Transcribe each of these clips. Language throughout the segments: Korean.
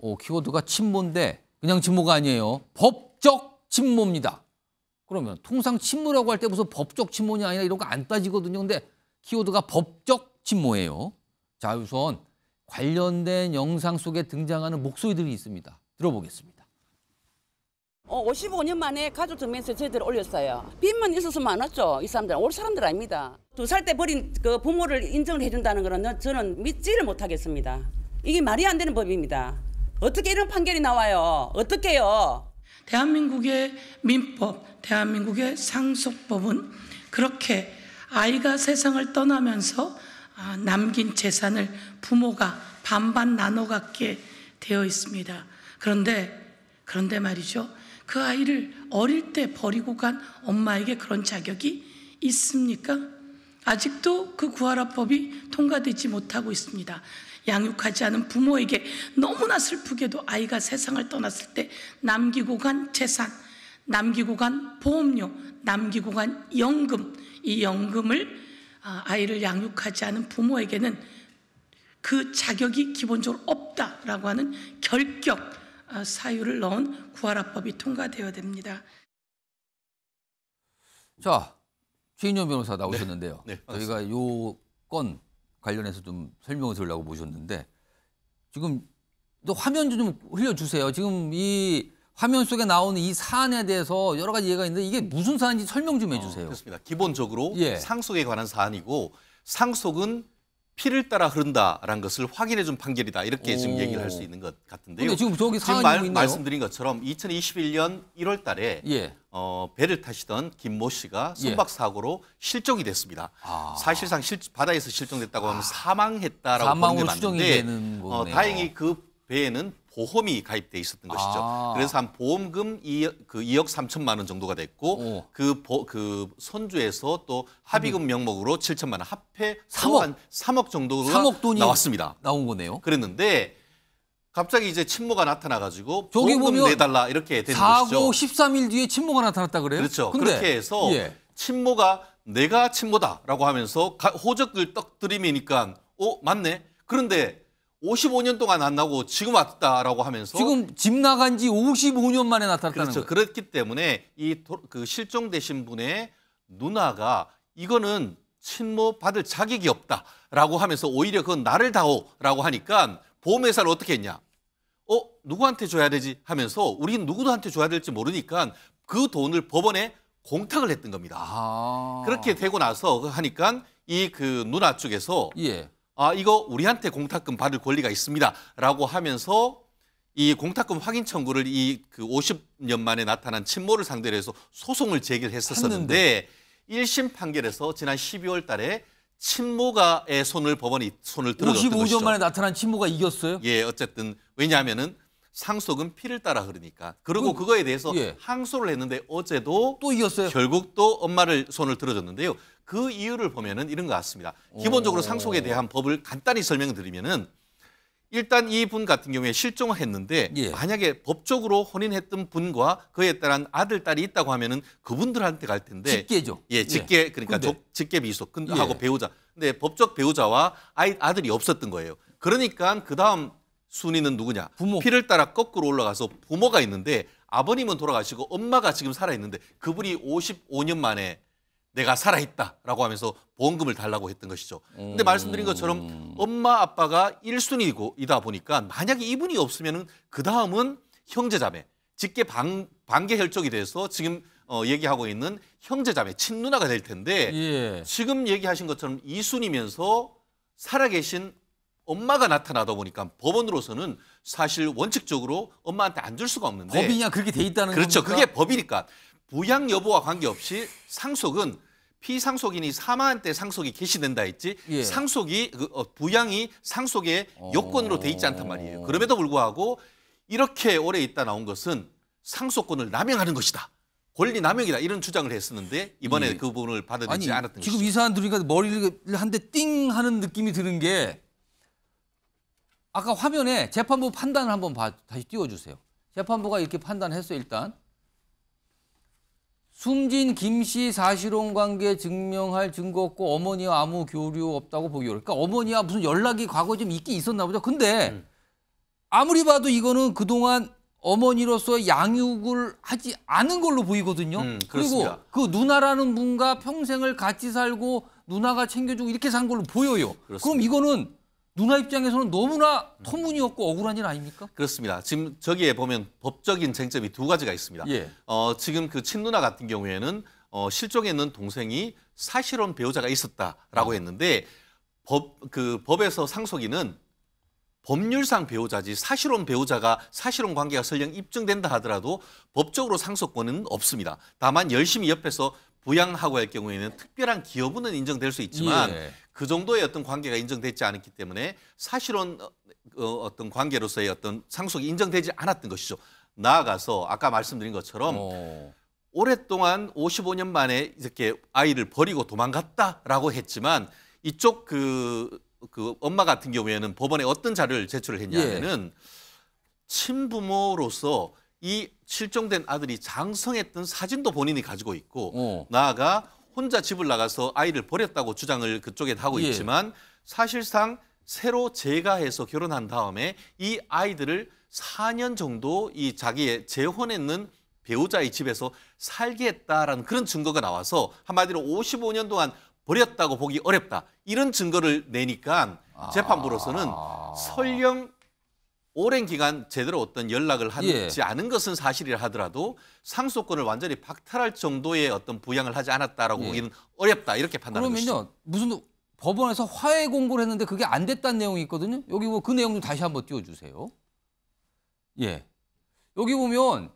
오, 키워드가 침모인데 그냥 침모가 아니에요. 법적 침모입니다 그러면 통상 친모라고 할 때 무슨 법적 친모냐 아니라 이런 거 안 따지거든요. 근데 키워드가 법적 친모예요. 자, 우선 관련된 영상 속에 등장하는 목소리들이 있습니다. 들어보겠습니다. 어, 55년 만에 가족 증명서 저희들 올렸어요. 빚만 있어서 많았죠. 이 사람들은 올 사람들 아닙니다. 두 살 때 버린 그 부모를 인정 해준다는 거는 저는 믿지를 못하겠습니다. 이게 말이 안 되는 법입니다. 어떻게 이런 판결이 나와요? 어떻게요? 대한민국의 민법, 대한민국의 상속법은 그렇게 아이가 세상을 떠나면서 아, 남긴 재산을 부모가 반반 나눠 갖게 되어 있습니다. 그런데 그런데 말이죠. 그 아이를 어릴 때 버리고 간 엄마에게 그런 자격이 있습니까? 아직도 그 구하라법이 통과되지 못하고 있습니다. 양육하지 않은 부모에게 너무나 슬프게도 아이가 세상을 떠났을 때 남기고 간 재산, 남기고 간 보험료, 남기고 간 연금, 이 연금을 아, 아이를 양육하지 않은 부모에게는 그 자격이 기본적으로 없다라고 하는 결격 아, 사유를 넣은 구하라법이 통과되어야 됩니다. 자, 최인현 변호사 나오셨는데요. 네, 네, 저희가 요건 관련해서 좀 설명을 드리려고 모셨는데 지금 또 화면 좀 흘려주세요. 지금 이 화면 속에 나오는 이 사안에 대해서 여러 가지 얘기가 있는데 이게 무슨 사안인지 설명 좀 어, 해주세요. 어, 그렇습니다. 기본적으로 예. 상속에 관한 사안이고 상속은 피를 따라 흐른다라는 것을 확인해 준 판결이다. 이렇게 지금 얘기를 할 수 있는 것 같은데요. 근데 지금 저기 지금 말, 있나요? 말씀드린 것처럼 2021년 1월 달에 예. 어, 배를 타시던 김모 씨가 예. 선박 사고로 예. 실종이 됐습니다. 아. 사실상 실, 바다에서 실종됐다고 하면 아. 사망했다라고 보는 게 맞는데 어, 다행히 그 배에는 보험이 가입돼 있었던 것이죠. 아. 그래서 한 보험금 2억, 그 2억 3천만 원 정도가 됐고 그, 보, 그 선주에서 또 합의금 명목으로 7천만 원 합해 3억 한 3억 정도가 3억 돈이 나왔습니다. 나온 거네요. 그랬는데 갑자기 이제 친모가 나타나가지고 보험금 내달라 이렇게 되는 사 것이죠. 13일 뒤에 친모가 나타났다 그래요? 그렇죠. 근데, 그렇게 해서 예. 친모가 내가 친모다라고 하면서 호적을 떡 들이미니까 어 맞네. 그런데 55년 동안 안 나고 지금 왔다라고 하면서 지금 집 나간 지 55년 만에 나타났다는 그렇죠. 거예요. 그렇기 때문에 이그 실종되신 분의 누나가 이거는 친모 받을 자격이 없다라고 하면서 오히려 그건 나를 다오라고 하니까 보험회사를 어떻게 했냐? 어 누구한테 줘야 되지 하면서 우린 누구한테 줘야 될지 모르니까 그 돈을 법원에 공탁을 했던 겁니다. 아... 그렇게 되고 나서 그 하니까 이 그 누나 쪽에서 예. 아, 이거 우리한테 공탁금 받을 권리가 있습니다. 라고 하면서 이 공탁금 확인 청구를 이 그 50년 만에 나타난 친모를 상대로 해서 소송을 제기했었었는데 1심 판결에서 지난 12월 달에 친모가의 손을 법원이 손을 들어줬던 55년 만에 나타난 친모가 이겼어요? 예, 어쨌든 왜냐하면은 상속은 피를 따라 흐르니까. 그리고 그, 그거에 대해서 예. 항소를 했는데 어제도 또 이겼어요. 결국 또 엄마를 손을 들어줬는데요. 그 이유를 보면은 이런 것 같습니다. 기본적으로 오. 상속에 대한 법을 간단히 설명드리면은 일단 이분 같은 경우에 실종을 했는데 예. 만약에 법적으로 혼인했던 분과 그에 따른 아들 딸이 있다고 하면은 그분들한테 갈 텐데 직계죠. 예, 예. 직계 예. 그러니까 근데. 직계 비속 근하고 예. 배우자. 근데 법적 배우자와 아이 아들이 없었던 거예요. 그러니까 그다음 순위는 누구냐? 부모. 피를 따라 거꾸로 올라가서 부모가 있는데 아버님은 돌아가시고 엄마가 지금 살아있는데 그분이 55년 만에 내가 살아있다라고 하면서 보험금을 달라고 했던 것이죠. 근데 음. 말씀드린 것처럼 엄마 아빠가 1순위이다 보니까 만약에 이분이 없으면 그 다음은 형제자매 직계 방, 반계 혈족이 돼서 지금 어, 얘기하고 있는 형제자매 친누나가 될 텐데 예. 지금 얘기하신 것처럼 2순위면서 살아계신 엄마가 나타나다 보니까 법원으로서는 사실 원칙적으로 엄마한테 안 줄 수가 없는데 법이냐 그게 돼 있다는 그렇죠. 겁니까? 그게 법이니까 부양 여부와 관계없이 상속은 피상속인이 사망한 때 상속이 개시된다 했지 예. 상속이 그 어, 부양이 상속의 어... 요건으로 돼 있지 않단 말이에요. 그럼에도 불구하고 이렇게 오래 있다 나온 것은 상속권을 남용하는 것이다. 권리 남용이다 이런 주장을 했었는데 이번에 예. 그 부분을 받아들이지 않았던 거죠. 지금 이사한 들으니까 그러니까 머리를 한 대 띵 하는 느낌이 드는 게 아까 화면에 재판부 판단을 한번 봐, 다시 띄워주세요. 재판부가 이렇게 판단했어요, 일단. 숨진 김 씨 사실혼 관계 증명할 증거 없고 어머니와 아무 교류 없다고 보기 어렵다. 그러니까 어머니와 무슨 연락이 과거에 좀 있긴 있었나 보죠. 근데 음. 아무리 봐도 이거는 그동안 어머니로서 양육을 하지 않은 걸로 보이거든요. 음, 그리고 그 누나라는 분과 평생을 같이 살고 누나가 챙겨주고 이렇게 산 걸로 보여요. 그렇습니다. 그럼 이거는 누나 입장에서는 너무나 터무니없고 억울한 일 아닙니까? 그렇습니다. 지금 저기에 보면 법적인 쟁점이 두 가지가 있습니다. 예. 어, 지금 그 친누나 같은 경우에는 어, 실종에 있는 동생이 사실혼 배우자가 있었다라고 아. 했는데 법, 그 법에서 상속인은 법률상 배우자지 사실혼 배우자가 사실혼 관계가 설령 입증된다 하더라도 법적으로 상속권은 없습니다. 다만 열심히 옆에서 부양하고 할 경우에는 특별한 기여분은 인정될 수 있지만 예. 그 정도의 어떤 관계가 인정되지 않았기 때문에 사실은 어, 어, 어떤 관계로서의 어떤 상속이 인정되지 않았던 것이죠. 나아가서 아까 말씀드린 것처럼 오. 어. 오랫동안 55년 만에 이렇게 아이를 버리고 도망갔다라고 했지만 이쪽 그, 그 엄마 같은 경우에는 법원에 어떤 자료를 제출을 했냐면은 예. 친부모로서 이 실종된 아들이 장성했던 사진도 본인이 가지고 있고 어. 나아가 혼자 집을 나가서 아이를 버렸다고 주장을 그쪽에 하고 예. 있지만 사실상 새로 재가해서 결혼한 다음에 이 아이들을 4년 정도 이 자기의 재혼했는 배우자의 집에서 살겠다라는 그런 증거가 나와서 한마디로 55년 동안 버렸다고 보기 어렵다. 이런 증거를 내니까 아. 재판부로서는 아... 설령 오랜 기간 제대로 어떤 연락을 하지 예. 않은 것은 사실이라 하더라도 상속권을 완전히 박탈할 정도의 어떤 부양을 하지 않았다라고 예. 보기는 어렵다 이렇게 판단하는 그러면요 무슨 법원에서 화해 공고를 했는데 그게 안 됐다는 내용이 있거든요. 여기 뭐 그 내용 좀 다시 한번 띄워주세요. 예, 여기 보면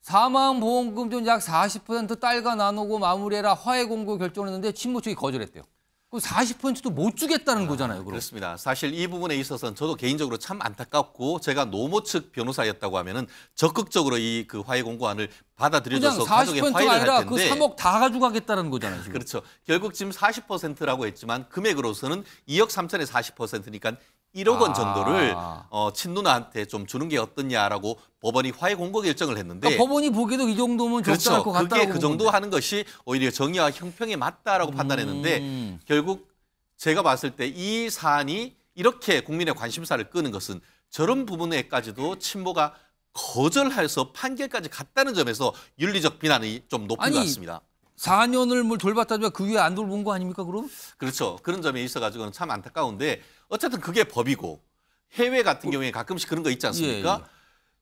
사망보험금 좀약40% 딸과 나누고 마무리해라 화해 공고 결정했는데 을 친모 측이 거절했대요. 그 40%도 못 주겠다는 아, 거잖아요. 그럼. 그렇습니다. 사실 이 부분에 있어서는 저도 개인적으로 참 안타깝고 제가 노모 측 변호사였다고 하면은 적극적으로 이 그 화해 공고안을 받아들여져서 가족의 화해를 아니라 할 그 텐데 그 3억 다 가져가겠다는 거잖아요. 지금. 그렇죠. 결국 지금 40%라고 했지만 금액으로서는 2억 3천에 40%니까 1억 원 정도를 아. 어, 친누나한테 좀 주는 게 어떻냐라고 법원이 화해 공고 결정을 했는데 그러니까 법원이 보기에도 이 정도면 적당 그렇죠. 것 같다고 그게 그 정도 건데. 하는 것이 오히려 정의와 형평에 맞다라고 음. 판단했는데 결국 제가 봤을 때 이 사안이 이렇게 국민의 관심사를 끄는 것은 저런 부분에까지도 친모가 거절해서 판결까지 갔다는 점에서 윤리적 비난이 좀 높은 아니, 것 같습니다. 4년을 뭘돌봤다그 위에 안 돌본 거 아닙니까 그럼? 그렇죠. 그런 점에 있어가지고는 참 안타까운데 어쨌든 그게 법이고 해외 같은 어. 경우에 가끔씩 그런 거 있지 않습니까? 예, 예.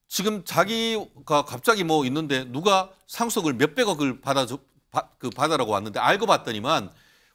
지금 자기가 갑자기 뭐 있는데 누가 상속을 몇백억을 받아 그 받아라고 왔는데 알고 봤더니만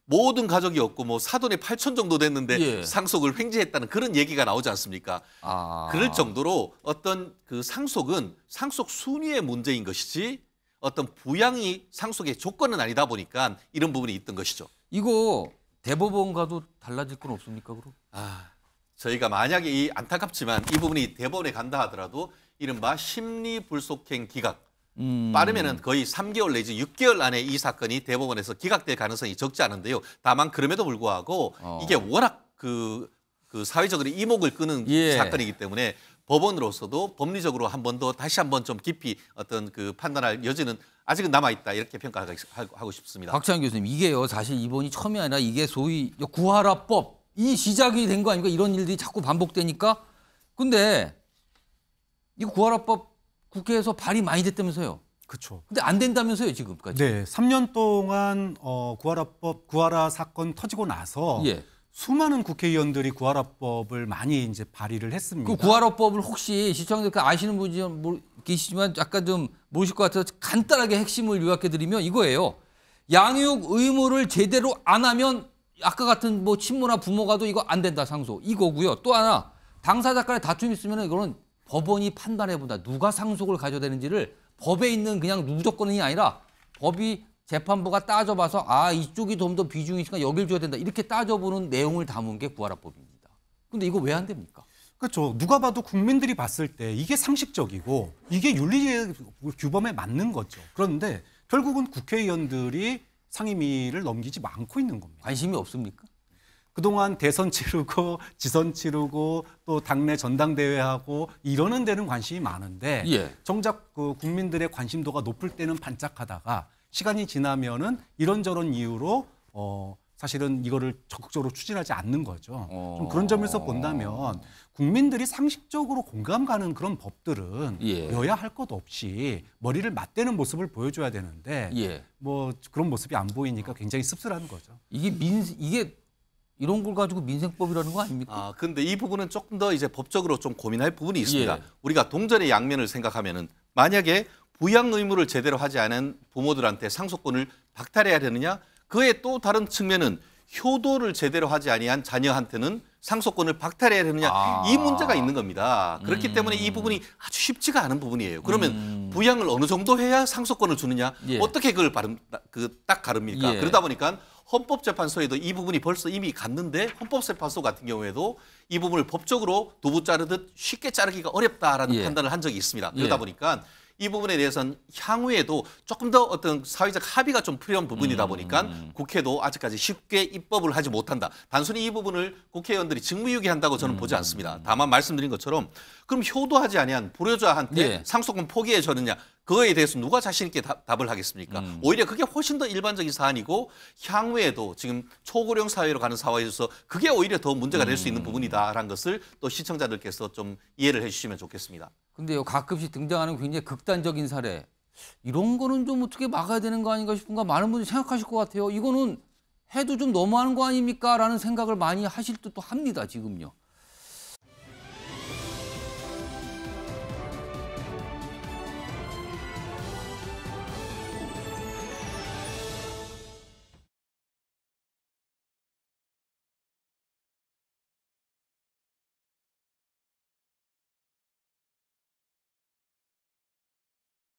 모든 가족이 없고 뭐 사돈이 8천 정도 됐는데 예. 상속을 횡재했다는 그런 얘기가 나오지 않습니까? 아. 그럴 정도로 어떤 그 상속은 상속 순위의 문제인 것이지 어떤 부양이 상속의 조건은 아니다 보니까 이런 부분이 있던 것이죠. 이거 대법원과도 달라질 건 없습니까? 그럼? 아, 저희가 만약에 이 안타깝지만 이 부분이 대법원에 간다 하더라도 이른바 심리 불속행 기각 음. 빠르면은 거의 3개월 내지 6개월 안에 이 사건이 대법원에서 기각될 가능성이 적지 않은데요. 다만 그럼에도 불구하고 어. 이게 워낙 그, 그 사회적으로 이목을 끄는 예. 사건이기 때문에 법원으로서도 법리적으로 한 번 더 다시 한 번 좀 깊이 어떤 그 판단할 여지는 아직은 남아 있다 이렇게 평가하고 싶습니다. 박찬 교수님 이게요 사실 이번이 처음이 아니라 이게 소위 구하라법 이 시작이 된 거 아닙니까? 이런 일들이 자꾸 반복되니까 근데 이 구하라법 국회에서 발이 많이 됐다면서요? 그렇죠. 근데 안 된다면서요 지금까지? 네, 3년 동안 어, 구하라법 구하라 사건 터지고 나서. 예. 수많은 국회의원들이 구하라법을 많이 이제 발의를 했습니다. 그 구하라법을 혹시 시청자들 아시는 분이 뭐 계시지만 약간 좀모실것 같아서 간단하게 핵심을 요약해 드리면 이거예요. 양육 의무를 제대로 안 하면 아까 같은 뭐 친모나 부모가도 이거 안 된다 상소 이거고요. 또 하나 당사자 간의 다툼이 있으면 이거는 법원이 판단해 본다. 누가 상속을 가져야 되는지를 법에 있는 그냥 무조건이 아니라 법이 재판부가 따져봐서 아 이쪽이 좀 더 비중이 있으니까 여길 줘야 된다 이렇게 따져보는 내용을 담은 게 구하라법입니다. 근데 이거 왜 안 됩니까? 그렇죠. 누가 봐도 국민들이 봤을 때 이게 상식적이고 이게 윤리 규범에 맞는 거죠. 그런데 결국은 국회의원들이 상임위를 넘기지 않고 있는 겁니다. 관심이 없습니까? 그동안 대선 치르고 지선 치르고 또 당내 전당대회하고 이러는 데는 관심이 많은데 예. 정작 그 국민들의 관심도가 높을 때는 반짝하다가 시간이 지나면은 이런저런 이유로 어 사실은 이거를 적극적으로 추진하지 않는 거죠. 어... 좀 그런 점에서 본다면 국민들이 상식적으로 공감 가는 그런 법들은 예. 여야 할 것 없이 머리를 맞대는 모습을 보여줘야 되는데 예. 뭐 그런 모습이 안 보이니까 굉장히 씁쓸한 거죠. 이게 민 이게 이런 걸 가지고 민생법이라는 거 아닙니까? 아 근데 이 부분은 조금 더 이제 법적으로 좀 고민할 부분이 있습니다. 예. 우리가 동전의 양면을 생각하면은 만약에 부양 의무를 제대로 하지 않은 부모들한테 상속권을 박탈해야 되느냐? 그의 또 다른 측면은 효도를 제대로 하지 아니한 자녀한테는 상속권을 박탈해야 되느냐 아. 이 문제가 있는 겁니다. 그렇기 음. 때문에 이 부분이 아주 쉽지가 않은 부분이에요. 그러면 음. 부양을 어느 정도 해야 상속권을 주느냐 예. 어떻게 그걸 바른, 그 딱 가릅니까? 예. 그러다 보니까 헌법재판소에도 이 부분이 벌써 이미 갔는데 헌법재판소 같은 경우에도 이 부분을 법적으로 두부 자르듯 쉽게 자르기가 어렵다라는 예. 판단을 한 적이 있습니다. 예. 그러다 보니까 이 부분에 대해서는 향후에도 조금 더 어떤 사회적 합의가 좀 필요한 부분이다 음. 보니까 음. 국회도 아직까지 쉽게 입법을 하지 못한다. 단순히 이 부분을 국회의원들이 직무유기한다고 저는 음. 보지 않습니다. 다만 말씀드린 것처럼 그럼 효도하지 아니한 불효자한테 예. 상속권 포기해 줬느냐 그거에 대해서 누가 자신 있게 답, 을 하겠습니까? 음. 오히려 그게 훨씬 더 일반적인 사안이고 향후에도 지금 초고령 사회로 가는 사회에서 그게 오히려 더 문제가 될 수 있는 음. 부분이다라는 것을 또 시청자들께서 좀 이해를 해주시면 좋겠습니다. 근데요 가끔씩 등장하는 굉장히 극단적인 사례 이런 거는 좀 어떻게 막아야 되는 거 아닌가 싶은가 많은 분들이 생각하실 것 같아요. 이거는 해도 좀 너무하는 거 아닙니까? 라는 생각을 많이 하실 듯도 합니다, 지금요.